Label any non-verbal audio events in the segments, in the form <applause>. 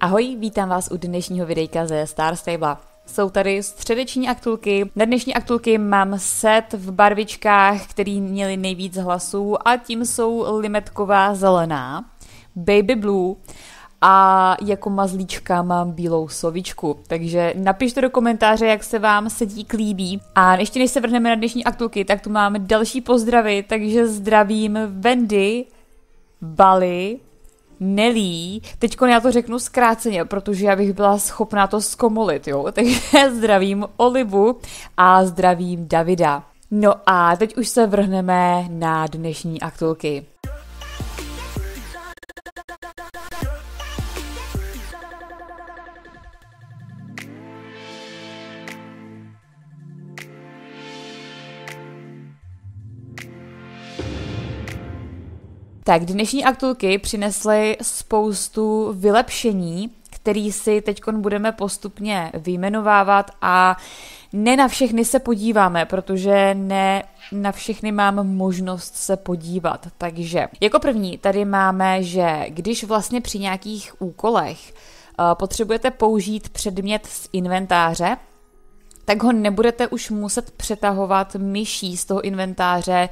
Ahoj, vítám vás u dnešního videjka ze Star Stable. Jsou tady středeční aktulky. Na dnešní aktulky mám set v barvičkách, který měly nejvíc hlasů a tím jsou limetková zelená, baby blue a jako mazlíčka mám bílou sovičku. Takže napište do komentáře, jak se vám sedí klíbí. A ještě než se vrhneme na dnešní aktulky, tak tu mám další pozdravy, takže zdravím Wendy, Bali, Nelí. Teď já to řeknu zkráceně, protože já bych byla schopná to zkomolit, jo. <laughs> Takže zdravím Olivu a zdravím Davida. No a teď už se vrhneme na dnešní aktulky. Tak dnešní aktulky přinesly spoustu vylepšení, který si teď budeme postupně vyjmenovávat a ne na všechny se podíváme, protože ne na všechny mám možnost se podívat. Takže jako první tady máme, že když vlastně při nějakých úkolech eh, potřebujete použít předmět z inventáře, tak ho nebudete už muset přetahovat myší z toho inventáře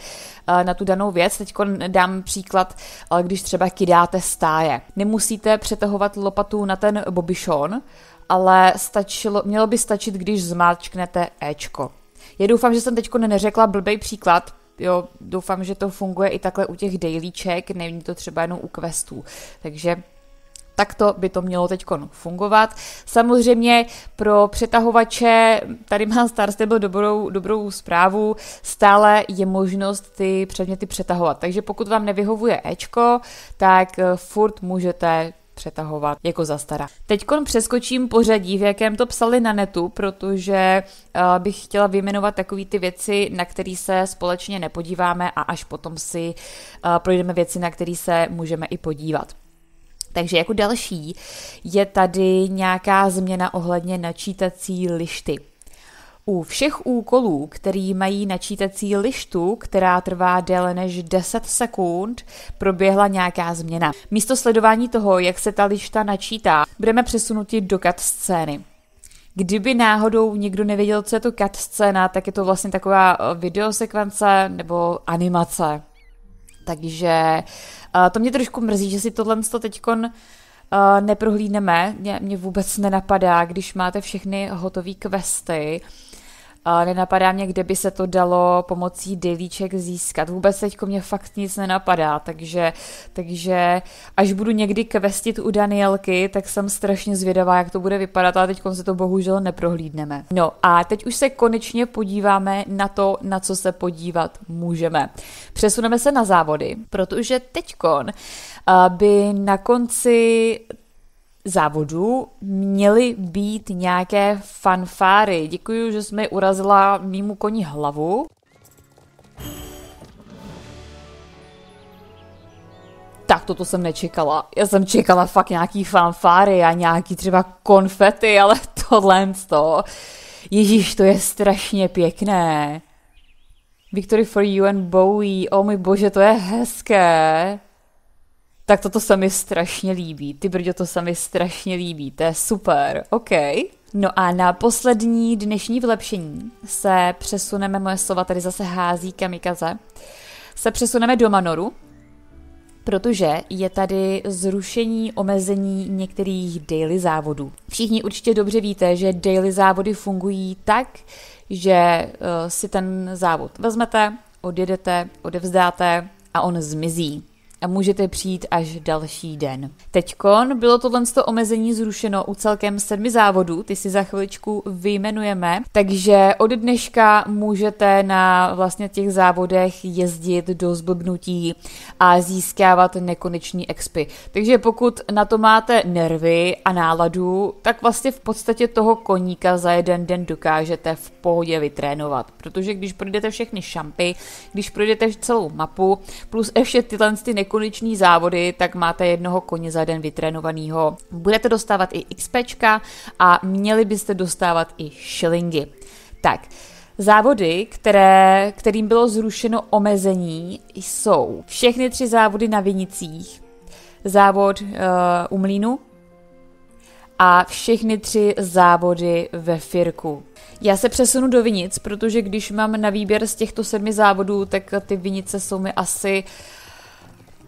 eh, na tu danou věc. Teď dám příklad, eh, když třeba kydáte stáje. Nemusíte přetahovat lopatu na ten bobišon, ale stačilo, mělo by stačit, když zmáčknete Ečko. Já doufám, že jsem teď neřekla blbej příklad, jo, doufám, že to funguje i takhle u těch dailyček, není to třeba jenom u questů. Takže takto by to mělo teď fungovat. Samozřejmě pro přetahovače tady má Star Stable dobrou, dobrou zprávu, stále je možnost ty předměty přetahovat. Takže pokud vám nevyhovuje Ečko, tak eh, furt můžete přetahovat jako za stará. Teď přeskočím pořadí, v jakém to psali na netu, protože eh, bych chtěla vyjmenovat takové ty věci, na které se společně nepodíváme a až potom si eh, projdeme věci, na které se můžeme i podívat. Takže jako další je tady nějaká změna ohledně načítací lišty. U všech úkolů, který mají načítací lištu, která trvá déle než 10 sekund, proběhla nějaká změna. Místo sledování toho, jak se ta lišta načítá, budeme přesunuti do kat scény. Kdyby náhodou někdo nevěděl, co je to cut scéna, tak je to vlastně taková eh, videosekvence nebo animace, takže eh, to mě trošku mrzí, že si tohle teď eh, neprohlídneme. Mě, mě vůbec nenapadá, když máte všechny hotové questy, Nenapadá mě, kde by se to dalo pomocí devíček získat. Vůbec teďko mě fakt nic nenapadá, takže, takže až budu někdy kvestit u Danielky, tak jsem strašně zvědavá, jak to bude vypadat, A teď se to bohužel neprohlídneme. No a teď už se konečně podíváme na to, na co se podívat můžeme. Přesuneme se na závody, protože teďkon eh, by na konci Závodu měly být nějaké fanfáry. Děkuji, že jsme urazila mýmu koni hlavu. Tak toto jsem nečekala. Já jsem čekala fakt nějaký fanfáry a nějaký třeba konfety, ale <laughs> tohle to. Ježíš, to je strašně pěkné. Victory for you and Bowie, o oh, můj bože, to je hezké tak toto se mi strašně líbí. Ty brďo, to se mi strašně líbí, to je super, OK. No a na poslední dnešní vylepšení se přesuneme, moje slova tady zase hází kamikaze, se přesuneme do Manoru, protože je tady zrušení omezení některých daily závodů. Všichni určitě dobře víte, že daily závody fungují tak, že eh, si ten závod vezmete, odjedete, odevzdáte a on zmizí a můžete přijít až další den. Teďkon bylo tohle omezení zrušeno u celkem sedmi závodů, ty si za chviličku vyjmenujeme, takže od dneška můžete na vlastně těch závodech jezdit do zblbnutí a získávat nekoneční expy. Takže pokud na to máte nervy a náladu, tak vlastně v podstatě toho koníka za jeden den dokážete v pohodě vytrénovat, protože když projdete všechny šampy, když projdete celou mapu, plus ještě tyhle ty nekoneční nekoneční závody, tak máte jednoho koně za den vytrénovaného. Budete dostávat i XP a měli byste dostávat i šilingy. Tak, Závody, které, kterým bylo zrušeno omezení, jsou všechny tři závody na Vinicích, závod uh, u Mlínu a všechny tři závody ve Firku. Já se přesunu do Vinic, protože když mám na výběr z těchto sedmi závodů, tak ty Vinice jsou mi asi uh,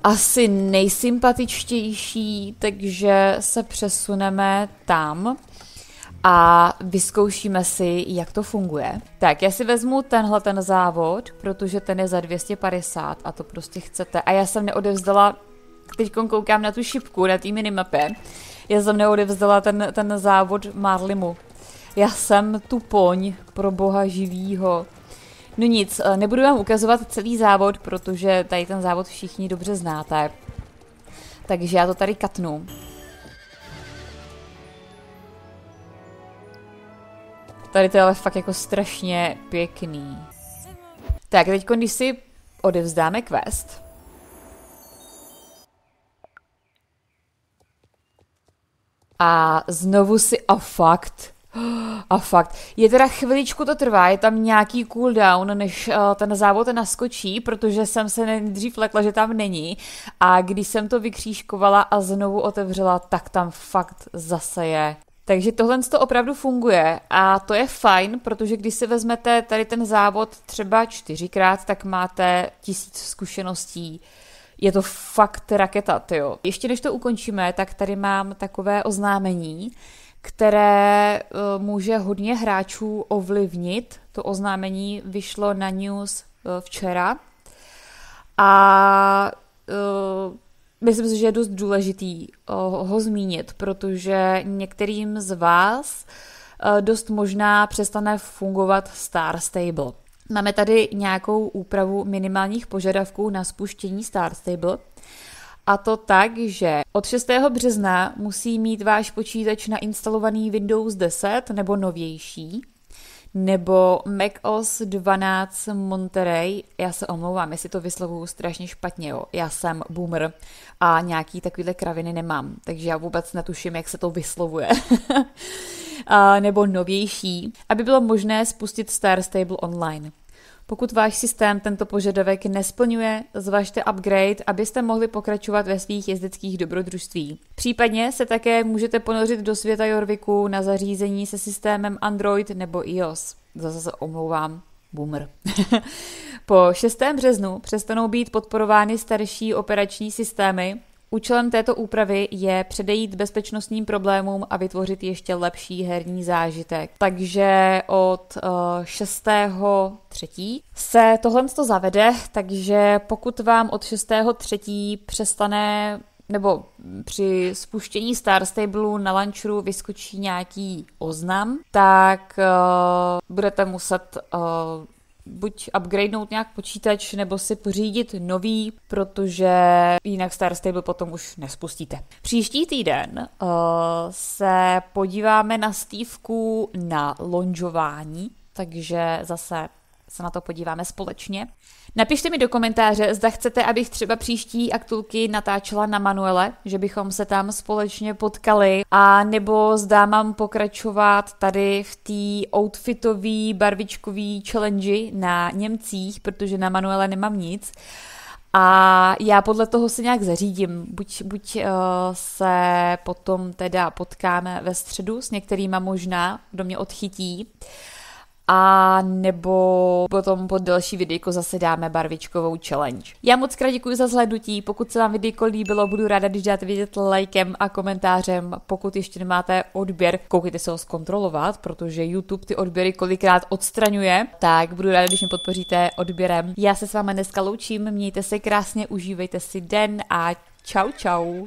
asi nejsympatičtější, takže se přesuneme tam a vyzkoušíme si, jak to funguje. Tak, já si vezmu tenhle ten závod, protože ten je za 250 a to prostě chcete. A já jsem neodevzdala, teď koukám na tu šipku, na té minimapě, já jsem neodevzdala ten, ten závod Marlimu. Já jsem tu poň pro boha živýho. No nic, eh, nebudu vám ukazovat celý závod, protože tady ten závod všichni dobře znáte. Takže já to tady katnu. Tady to je ale fakt jako strašně pěkný. Tak, teď když si odevzdáme quest, a znovu si a fakt a fakt, je teda chviličku to trvá, je tam nějaký cooldown, než uh, ten závod naskočí, protože jsem se nejdřív lekla, že tam není. A když jsem to vykřížkovala a znovu otevřela, tak tam fakt zase je. Takže tohle to opravdu funguje a to je fajn, protože když si vezmete tady ten závod třeba čtyřikrát, tak máte tisíc zkušeností. Je to fakt raketa, jo. Ještě než to ukončíme, tak tady mám takové oznámení které eh, může hodně hráčů ovlivnit. To oznámení vyšlo na news eh, včera a eh, myslím si, že je dost důležitý ho zmínit, protože některým z vás dost možná přestane fungovat Star Stable. Máme tady nějakou úpravu minimálních požadavků na spuštění Star Stable. A to tak, že od 6. března musí mít váš počítač nainstalovaný Windows 10 nebo novější, nebo macOS 12 Monterey. Já se omlouvám, jestli to vyslovuju strašně špatně, jo. Já jsem boomer a nějaký takovýhle kraviny nemám, takže já vůbec netuším, jak se to vyslovuje. <laughs> a, nebo novější, aby bylo možné spustit Star Stable online. Pokud váš systém tento požadavek nesplňuje, zvažte upgrade, abyste mohli pokračovat ve svých jezdeckých dobrodružství. Případně se také můžete ponořit do světa Jorviku na zařízení se systémem Android nebo iOS. Zase se omlouvám, boomer. <laughs> po 6. březnu přestanou být podporovány starší operační systémy, Účelem této úpravy je předejít bezpečnostním problémům a vytvořit ještě lepší herní zážitek. Takže od 6.3. Eh, se tohle to zavede, takže pokud vám od 6.3. přestane nebo při spuštění Star Stable na launcheru vyskočí nějaký oznam, tak uh, budete muset uh, buď upgradenout nějak počítač nebo si pořídit nový, protože jinak Star Stable potom už nespustíte. Příští týden uh, se podíváme na stívku na lonžování, takže zase se na to podíváme společně. Napište mi do komentáře, zda chcete, abych třeba příští aktulky natáčela na Manuele, že bychom se tam společně potkali, a nebo zda mám pokračovat tady v té outfitový barvičkový challenge na Němcích, protože na Manuele nemám nic. A já podle toho se nějak zařídím. Buď, buď uh, se potom teda potkáme ve středu s některýma možná, kdo mě odchytí. Uh, a nebo potom pod další videjko zase dáme barvičkovou challenge. Já moc krát děkuji za zhlednutí, pokud se vám videjko líbilo, budu ráda, když dáte vidět lajkem a komentářem, pokud ještě nemáte odběr, koukejte se ho zkontrolovat, protože YouTube ty odběry kolikrát odstraňuje, tak budu ráda, když mě podpoříte odběrem. Já se s vámi dneska loučím, mějte se krásně, užívejte si den a čau čau.